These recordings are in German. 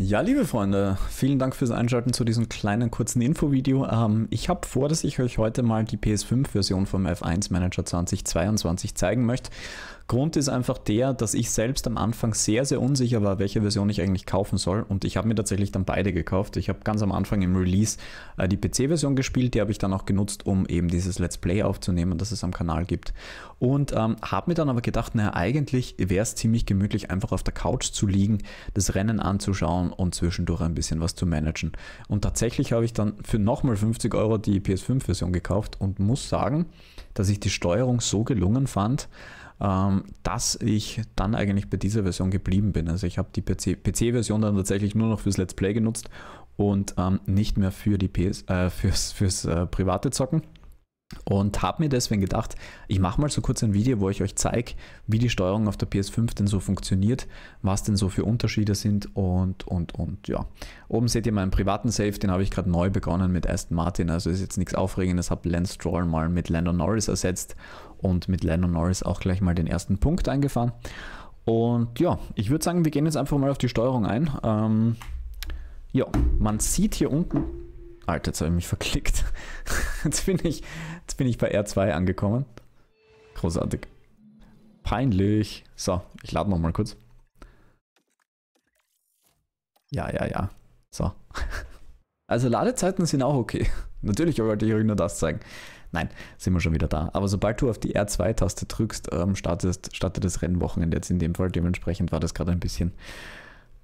Ja, liebe Freunde, vielen Dank fürs Einschalten zu diesem kleinen kurzen Infovideo. Ähm, ich habe vor, dass ich euch heute mal die PS5-Version vom F1 Manager 2022 zeigen möchte. Grund ist einfach der, dass ich selbst am Anfang sehr, sehr unsicher war, welche Version ich eigentlich kaufen soll. Und ich habe mir tatsächlich dann beide gekauft. Ich habe ganz am Anfang im Release äh, die PC-Version gespielt. Die habe ich dann auch genutzt, um eben dieses Let's Play aufzunehmen, das es am Kanal gibt. Und ähm, habe mir dann aber gedacht, naja, eigentlich wäre es ziemlich gemütlich, einfach auf der Couch zu liegen, das Rennen anzuschauen schauen und zwischendurch ein bisschen was zu managen. Und tatsächlich habe ich dann für nochmal 50 Euro die PS5-Version gekauft und muss sagen, dass ich die Steuerung so gelungen fand, ähm, dass ich dann eigentlich bei dieser Version geblieben bin. Also ich habe die PC-Version dann tatsächlich nur noch fürs Let's Play genutzt und ähm, nicht mehr für die PS, äh, fürs, fürs äh, private Zocken. Und habe mir deswegen gedacht, ich mache mal so kurz ein Video, wo ich euch zeige, wie die Steuerung auf der PS5 denn so funktioniert, was denn so für Unterschiede sind und, und, und, ja. Oben seht ihr meinen privaten Save, den habe ich gerade neu begonnen mit Aston Martin, also ist jetzt nichts Aufregendes, habe Lance Stroll mal mit Lando Norris ersetzt und mit Lando Norris auch gleich mal den ersten Punkt eingefahren. Und ja, ich würde sagen, wir gehen jetzt einfach mal auf die Steuerung ein. Ähm, ja, man sieht hier unten Alter, jetzt habe ich mich verklickt. Jetzt bin ich, jetzt bin ich bei R2 angekommen. Großartig. Peinlich. So, ich lade nochmal kurz. Ja, ja, ja. So. Also Ladezeiten sind auch okay. Natürlich wollte ich euch nur das zeigen. Nein, sind wir schon wieder da. Aber sobald du auf die R2-Taste drückst, ähm, startest, startet das Rennwochenende jetzt in dem Fall. Dementsprechend war das gerade ein bisschen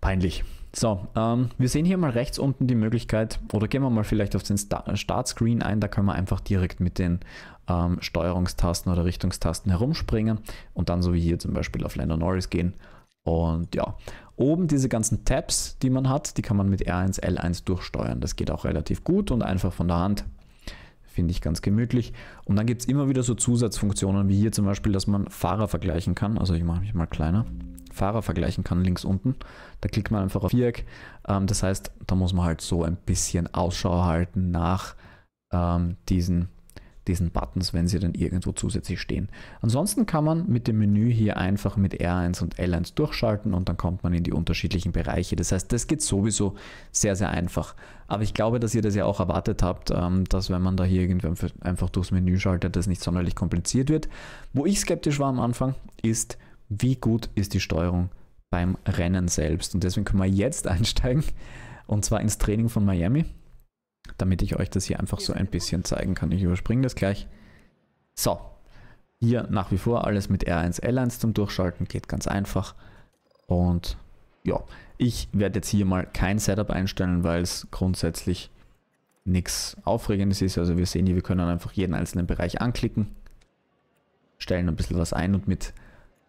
peinlich. So, ähm, wir sehen hier mal rechts unten die Möglichkeit, oder gehen wir mal vielleicht auf den Startscreen ein, da können wir einfach direkt mit den ähm, Steuerungstasten oder Richtungstasten herumspringen und dann so wie hier zum Beispiel auf Lando Norris gehen. Und ja, oben diese ganzen Tabs, die man hat, die kann man mit R1, L1 durchsteuern. Das geht auch relativ gut und einfach von der Hand finde ich ganz gemütlich. Und dann gibt es immer wieder so Zusatzfunktionen, wie hier zum Beispiel, dass man Fahrer vergleichen kann. Also ich mache mich mal kleiner. Fahrer vergleichen kann, links unten. Da klickt man einfach auf Viereck. Ähm, das heißt, da muss man halt so ein bisschen Ausschau halten nach ähm, diesen, diesen Buttons, wenn sie dann irgendwo zusätzlich stehen. Ansonsten kann man mit dem Menü hier einfach mit R1 und L1 durchschalten und dann kommt man in die unterschiedlichen Bereiche. Das heißt, das geht sowieso sehr, sehr einfach. Aber ich glaube, dass ihr das ja auch erwartet habt, ähm, dass wenn man da hier irgendwann einfach durchs Menü schaltet, das nicht sonderlich kompliziert wird. Wo ich skeptisch war am Anfang, ist, wie gut ist die Steuerung beim Rennen selbst. Und deswegen können wir jetzt einsteigen und zwar ins Training von Miami, damit ich euch das hier einfach so ein bisschen zeigen kann. Ich überspringe das gleich. So, hier nach wie vor alles mit R1 L1 zum Durchschalten, geht ganz einfach. Und ja, ich werde jetzt hier mal kein Setup einstellen, weil es grundsätzlich nichts Aufregendes ist. Also wir sehen hier, wir können einfach jeden einzelnen Bereich anklicken, stellen ein bisschen was ein und mit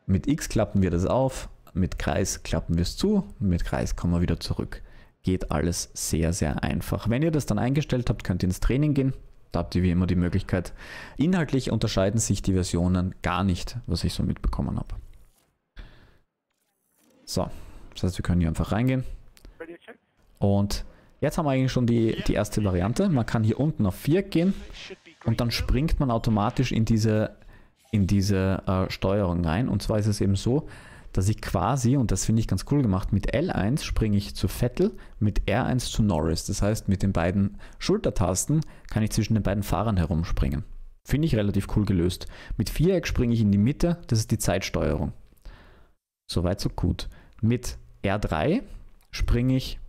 mit X klappen wir das auf, mit Kreis klappen wir es zu, mit Kreis kommen wir wieder zurück. Geht alles sehr, sehr einfach. Wenn ihr das dann eingestellt habt, könnt ihr ins Training gehen. Da habt ihr wie immer die Möglichkeit. Inhaltlich unterscheiden sich die Versionen gar nicht, was ich so mitbekommen habe. So, das heißt, wir können hier einfach reingehen. Und jetzt haben wir eigentlich schon die, die erste Variante. Man kann hier unten auf 4 gehen und dann springt man automatisch in diese in diese äh, Steuerung rein. Und zwar ist es eben so, dass ich quasi, und das finde ich ganz cool gemacht, mit L1 springe ich zu Vettel, mit R1 zu Norris. Das heißt, mit den beiden Schultertasten kann ich zwischen den beiden Fahrern herumspringen. Finde ich relativ cool gelöst. Mit Viereck springe ich in die Mitte, das ist die Zeitsteuerung. Soweit, so gut. Mit R3 springe ich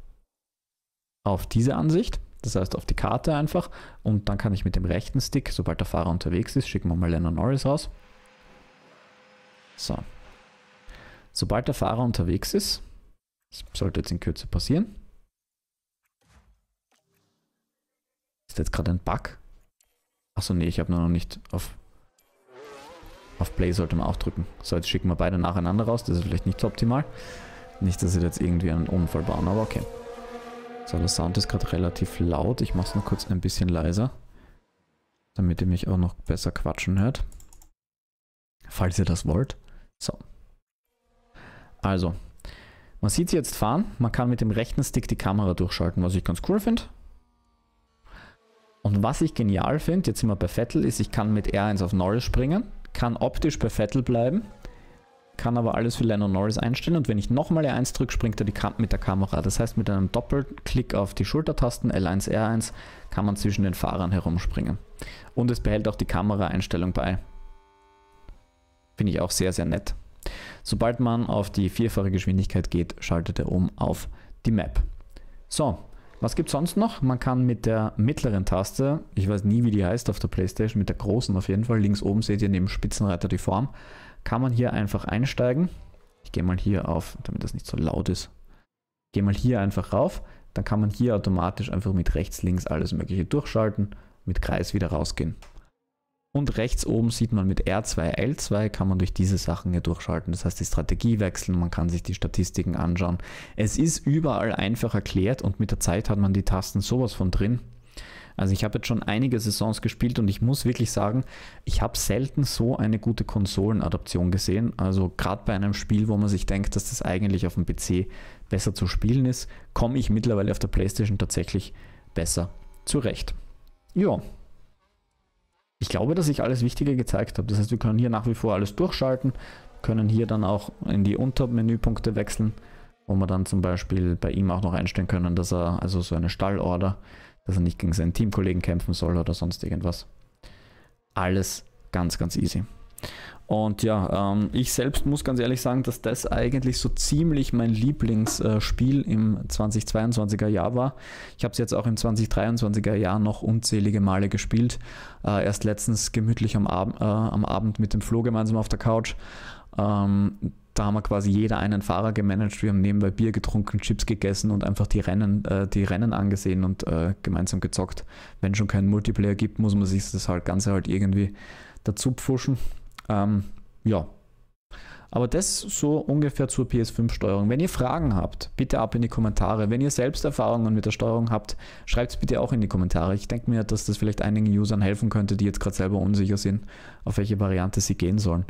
auf diese Ansicht das heißt auf die Karte einfach und dann kann ich mit dem rechten Stick, sobald der Fahrer unterwegs ist, schicken wir mal Lennon Norris raus. So. Sobald der Fahrer unterwegs ist, das sollte jetzt in Kürze passieren. Ist jetzt gerade ein Bug? Achso, nee, ich habe noch nicht auf auf Play sollte man auch drücken. So, jetzt schicken wir beide nacheinander raus. Das ist vielleicht nicht so optimal. Nicht, dass sie jetzt irgendwie einen Unfall bauen, aber okay. So, der Sound ist gerade relativ laut. Ich mache es noch kurz ein bisschen leiser, damit ihr mich auch noch besser quatschen hört. Falls ihr das wollt. So. Also, man sieht sie jetzt fahren. Man kann mit dem rechten Stick die Kamera durchschalten, was ich ganz cool finde. Und was ich genial finde, jetzt sind wir bei Vettel, ist, ich kann mit R1 auf Norris springen, kann optisch bei Vettel bleiben kann aber alles für Lennon Norris einstellen und wenn ich nochmal R1 e drücke, springt er die Kam mit der Kamera. Das heißt, mit einem Doppelklick auf die Schultertasten L1, R1 kann man zwischen den Fahrern herumspringen. Und es behält auch die Kameraeinstellung bei. Finde ich auch sehr, sehr nett. Sobald man auf die vierfache Geschwindigkeit geht, schaltet er um auf die Map. So, was gibt es sonst noch? Man kann mit der mittleren Taste, ich weiß nie wie die heißt auf der Playstation, mit der großen auf jeden Fall, links oben seht ihr neben Spitzenreiter die Form, kann man hier einfach einsteigen. Ich gehe mal hier auf, damit das nicht so laut ist. gehe mal hier einfach rauf. Dann kann man hier automatisch einfach mit rechts, links alles mögliche durchschalten, mit Kreis wieder rausgehen. Und rechts oben sieht man mit R2, L2 kann man durch diese Sachen hier durchschalten. Das heißt, die Strategie wechseln, man kann sich die Statistiken anschauen. Es ist überall einfach erklärt und mit der Zeit hat man die Tasten sowas von drin. Also ich habe jetzt schon einige Saisons gespielt und ich muss wirklich sagen, ich habe selten so eine gute Konsolenadaption gesehen. Also gerade bei einem Spiel, wo man sich denkt, dass das eigentlich auf dem PC besser zu spielen ist, komme ich mittlerweile auf der PlayStation tatsächlich besser zurecht. Ja. Ich glaube, dass ich alles Wichtige gezeigt habe. Das heißt, wir können hier nach wie vor alles durchschalten, können hier dann auch in die Untermenüpunkte wechseln, wo wir dann zum Beispiel bei ihm auch noch einstellen können, dass er also so eine Stallorder dass er nicht gegen seinen Teamkollegen kämpfen soll oder sonst irgendwas. Alles ganz, ganz easy. Und ja, ähm, ich selbst muss ganz ehrlich sagen, dass das eigentlich so ziemlich mein Lieblingsspiel äh, im 2022er Jahr war. Ich habe es jetzt auch im 2023er Jahr noch unzählige Male gespielt. Äh, erst letztens gemütlich am, Ab äh, am Abend mit dem Flo gemeinsam auf der Couch. Ähm, da haben wir quasi jeder einen Fahrer gemanagt. Wir haben nebenbei Bier getrunken, Chips gegessen und einfach die Rennen, äh, die Rennen angesehen und äh, gemeinsam gezockt. Wenn schon keinen Multiplayer gibt, muss man sich das halt Ganze halt irgendwie dazu pfuschen. Ähm, ja. Aber das so ungefähr zur PS5-Steuerung. Wenn ihr Fragen habt, bitte ab in die Kommentare. Wenn ihr selbst Erfahrungen mit der Steuerung habt, schreibt es bitte auch in die Kommentare. Ich denke mir, dass das vielleicht einigen Usern helfen könnte, die jetzt gerade selber unsicher sind, auf welche Variante sie gehen sollen.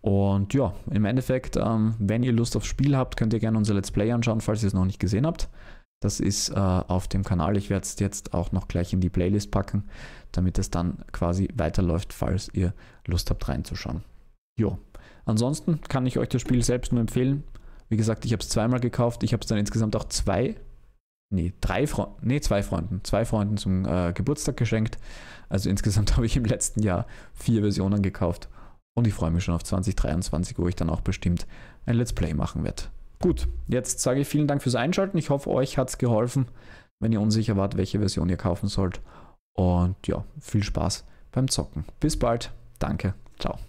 Und ja, im Endeffekt, ähm, wenn ihr Lust aufs Spiel habt, könnt ihr gerne unser Let's Play anschauen, falls ihr es noch nicht gesehen habt. Das ist äh, auf dem Kanal. Ich werde es jetzt auch noch gleich in die Playlist packen, damit es dann quasi weiterläuft, falls ihr Lust habt reinzuschauen. Jo. Ansonsten kann ich euch das Spiel selbst nur empfehlen. Wie gesagt, ich habe es zweimal gekauft. Ich habe es dann insgesamt auch zwei, nee, drei Freunden, nee, zwei Freunden, zwei Freunden zum äh, Geburtstag geschenkt. Also insgesamt habe ich im letzten Jahr vier Versionen gekauft und ich freue mich schon auf 2023, wo ich dann auch bestimmt ein Let's Play machen werde. Gut, jetzt sage ich vielen Dank fürs Einschalten. Ich hoffe, euch hat es geholfen, wenn ihr unsicher wart, welche Version ihr kaufen sollt. Und ja, viel Spaß beim Zocken. Bis bald. Danke. Ciao.